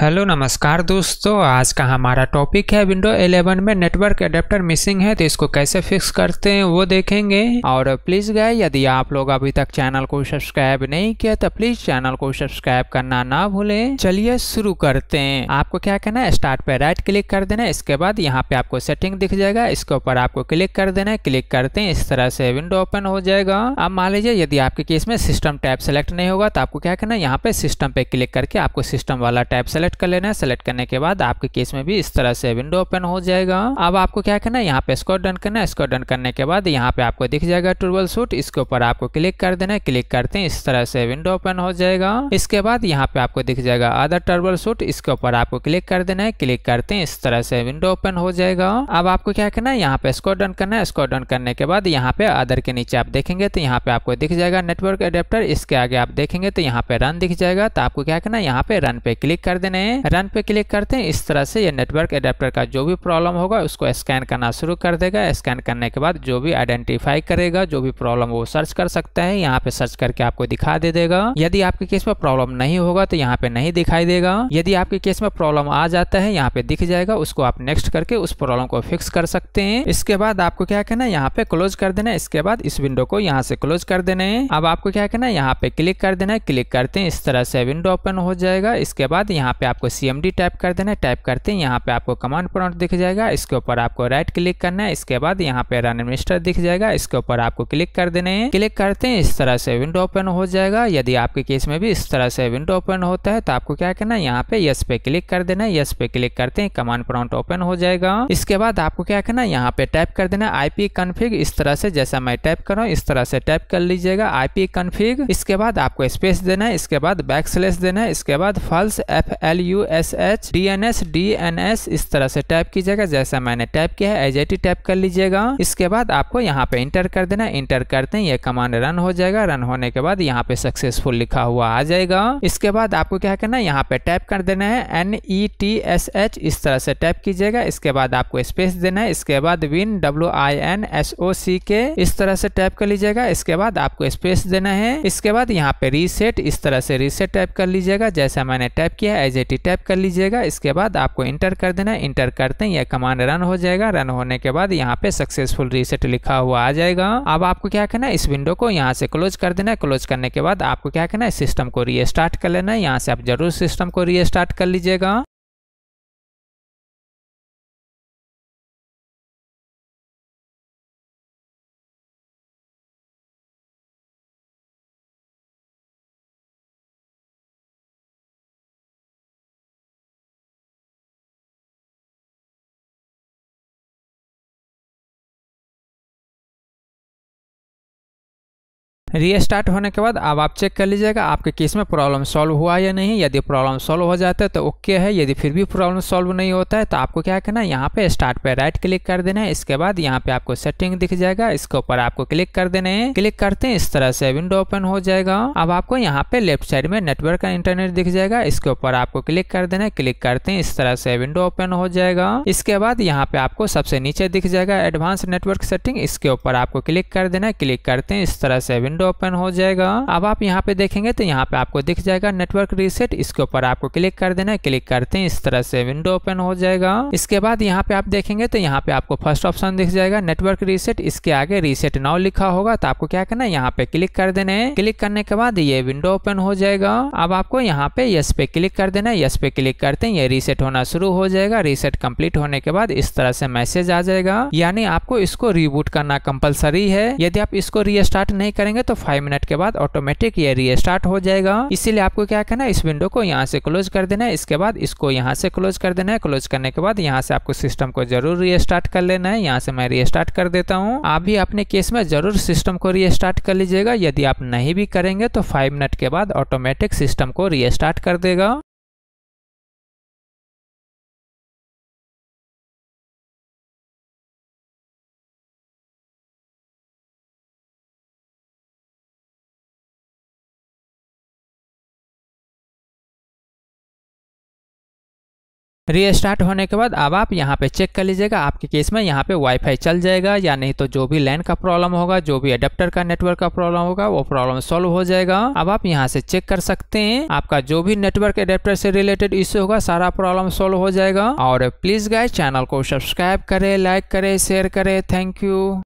hello नमस्कार दोस्तों आज का हमारा टॉपिक है विंडो 11 में नेटवर्क एडेप्टर मिसिंग है तो इसको कैसे फिक्स करते हैं वो देखेंगे और प्लीज़ गए यदि आप लोग अभी तक चैनल को सब्सक्राइब नहीं किया तो प्लीज़ चैनल को सब्सक्राइब करना ना भूलें चलिए शुरू करते हैं आपको क्या करना है स्टार्ट पे राइट क्लिक कर देना इसके बाद यहाँ पे आपको सेटिंग दिख जाएगा इसके ऊपर आपको क्लिक कर देना है क्लिक करते हैं इस तरह से विंडो ओपन हो जाएगा अब मान लीजिए यदि आपके केस में सिस्टम टैप सेलेक्ट नहीं होगा तो आपको क्या करना है यहाँ पे सिस्टम पे क्लिक करके आपको सिस्टम वाला टैब सेलेक्ट सेलेक्ट कर लेना है सेलेक्ट करने के बाद आपके केस में भी इस तरह से विंडो ओपन हो जाएगा अब आपको क्या करना है यहाँ पे स्कोर डन करना है स्कोर डन करने के बाद यहाँ पे आपको दिख जाएगा टूर्बल सूट इसके ऊपर आपको क्लिक कर देना है क्लिक करते हैं इस तरह से विंडो ओपन हो जाएगा इसके बाद यहाँ पे आपको दिख जाएगा अदर टर्बल सूट इसके ऊपर आपको क्लिक कर देना है क्लिक करते हैं इस तरह से विंडो ओपन हो जाएगा अब आपको क्या करना है यहाँ पे स्कोर डन करना है स्कोर डन करने के बाद यहाँ पे अदर के नीचे आप देखेंगे तो यहाँ पे आपको दिख जाएगा नेटवर्क एडेप्टर इसके आगे आप देखेंगे तो यहाँ पे रन दिख जाएगा तो आपको क्या करना है यहाँ पे रन पे क्लिक कर देना करने हैं रन पे क्लिक करते हैं इस तरह से ये नेटवर्क एडेप्टर का जो भी प्रॉब्लम होगा उसको स्कैन करना शुरू कर देगा स्कैन करने के बाद जो भी आइडेंटिफाई करेगा जो भी प्रॉब्लम वो सर्च कर सकता है यहाँ पे सर्च करके आपको दिखा दे देगा यदि आपके केस में प्रॉब्लम नहीं होगा तो यहाँ पे नहीं दिखाई देगा यदि आपके केस में प्रॉब्लम आ जाता है यहाँ पे दिख जाएगा उसको आप नेक्स्ट करके उस प्रॉब्लम को फिक्स कर सकते हैं इसके बाद आपको क्या करना है यहाँ पे क्लोज कर देना है इसके बाद इस विंडो को यहाँ से क्लोज कर देना है अब आपको क्या करना है यहाँ पे क्लिक कर देना है क्लिक करते हैं इस तरह से विंडो ओपन हो जाएगा इसके बाद यहाँ पे पे आपको सी एम डी टाइप कर देना है टाइप करते हैं यहाँ पे आपको कमांड प्रॉम्प्ट दिख जाएगा इसके ऊपर आपको राइट क्लिक करना है इसके बाद यहाँ पे रन एडमिनिस्टर दिख जाएगा इसके ऊपर आपको क्लिक कर देने हैं क्लिक करते हैं इस तरह से विंडो ओपन हो जाएगा यदि आपके केस में भी इस तरह से विंडो ओपन होता है तो आपको क्या करना है यहाँ पे यस पे क्लिक कर देना है यस पे क्लिक करते हैं कमांड प्रॉम्प्ट ओपन हो जाएगा इसके बाद आपको क्या करना है यहाँ पे टाइप कर देना आईपी कन्फिग इस तरह से जैसा मैं टाइप कर रहा हूँ इस तरह से टाइप कर लीजिएगा आईपी कन्फिग इसके बाद आपको स्पेस देना है इसके बाद बैक स्लेस देना है इसके बाद flush F L L U S H D N S D N S इस तरह से टाइप कीजिएगा जैसा मैंने टाइप किया है एज आई टाइप कर लीजिएगा इसके बाद आपको यहाँ पे इंटर कर देना इंटर करते हैं ये कमांड रन हो जाएगा रन होने के बाद यहाँ पे सक्सेसफुल लिखा हुआ आ जाएगा इसके बाद आपको क्या करना है यहाँ पे टाइप कर देना है N E T S H इस तरह से टाइप कीजिएगा इसके बाद आपको स्पेस देना है इसके बाद win W I N S O C K इस तरह से टाइप कर लीजिएगा इसके बाद आपको स्पेस देना है इसके बाद यहाँ पे रीसेट इस तरह से रीसेट टाइप कर लीजिएगा जैसा मैंने टाइप किया है एज जेटी टाइप कर लीजिएगा इसके बाद आपको इंटर कर देना इंटर करते हैं यह कमांड रन हो जाएगा रन होने के बाद यहाँ पे सक्सेसफुल रीसेट लिखा हुआ आ जाएगा अब आपको क्या करना है इस विंडो को यहाँ से क्लोज कर देना है क्लोज करने के बाद आपको क्या करना है सिस्टम को रीस्टार्ट कर लेना है यहाँ से आप जरूर सिस्टम को रीस्टार्ट कर लीजिएगा रीस्टार्ट होने के बाद अब आप चेक कर लीजिएगा आपके केस में प्रॉब्लम सॉल्व हुआ या नहीं यदि प्रॉब्लम सॉल्व हो जाता है तो ओके है यदि फिर भी प्रॉब्लम सॉल्व नहीं होता है तो आपको क्या करना है यहाँ पे स्टार्ट पे राइट क्लिक कर देना है इसके बाद यहाँ पे आपको सेटिंग दिख जाएगा इसके ऊपर आपको क्लिक कर देना है क्लिक करते हैं इस तरह से विंडो ओपन हो जाएगा अब आपको यहाँ पे लेफ्ट साइड में नेटवर्क का इंटरनेट दिख जाएगा इसके ऊपर आपको क्लिक कर देना है क्लिक करते हैं इस तरह से विंडो ओपन हो जाएगा इसके बाद यहाँ पे आपको सबसे नीचे दिख जाएगा एडवांस नेटवर्क सेटिंग इसके ऊपर आपको क्लिक कर देना है क्लिक करते हैं इस तरह से विंडो विंडो ओपन हो जाएगा अब आप यहाँ पे देखेंगे तो यहाँ पे आपको दिख जाएगा नेटवर्क रीसेट इसके ऊपर आपको क्लिक कर देना है क्लिक करते हैं इस तरह से विंडो ओपन हो जाएगा इसके बाद यहाँ पे आप देखेंगे तो यहाँ पे आपको फर्स्ट ऑप्शन दिख जाएगा नेटवर्क रीसेट इसके आगे रीसेट नाउ लिखा होगा तो आपको क्या करना है यहाँ पे क्लिक कर देना है क्लिक करने के बाद ये विंडो ओपन हो जाएगा अब आपको यहाँ पे यस पे क्लिक कर देना है यस पे क्लिक करते हैं ये रीसेट होना शुरू हो जाएगा रीसेट कंप्लीट होने के बाद इस तरह से मैसेज आ जाएगा यानी आपको इसको रिबूट करना कंपलसरी है यदि आप इसको रीस्टार्ट नहीं करेंगे तो फाइव मिनट के बाद ऑटोमेटिक ये रीस्टार्ट हो जाएगा इसीलिए आपको क्या करना है इस विंडो को यहाँ से क्लोज कर देना है इसके बाद इसको यहाँ से क्लोज कर देना है क्लोज करने के बाद यहाँ से आपको सिस्टम को जरूर रीस्टार्ट कर लेना है यहाँ से मैं रीस्टार्ट कर देता हूँ आप भी अपने केस में जरूर सिस्टम को रीस्टार्ट कर लीजिएगा यदि आप नहीं भी करेंगे तो फाइव मिनट के बाद ऑटोमेटिक सिस्टम को रीस्टार्ट कर देगा रीस्टार्ट होने के बाद अब आप यहाँ पे चेक कर लीजिएगा आपके केस में यहाँ पे वाईफाई चल जाएगा या नहीं तो जो भी लैंड का प्रॉब्लम होगा जो भी अडेप्टर का नेटवर्क का प्रॉब्लम होगा वो प्रॉब्लम सॉल्व हो जाएगा अब आप यहाँ से चेक कर सकते हैं आपका जो भी नेटवर्क अडेप्टर से रिलेटेड इश्यू होगा सारा प्रॉब्लम सॉल्व हो जाएगा और प्लीज गाय चैनल को सब्सक्राइब करे लाइक करे शेयर करे थैंक यू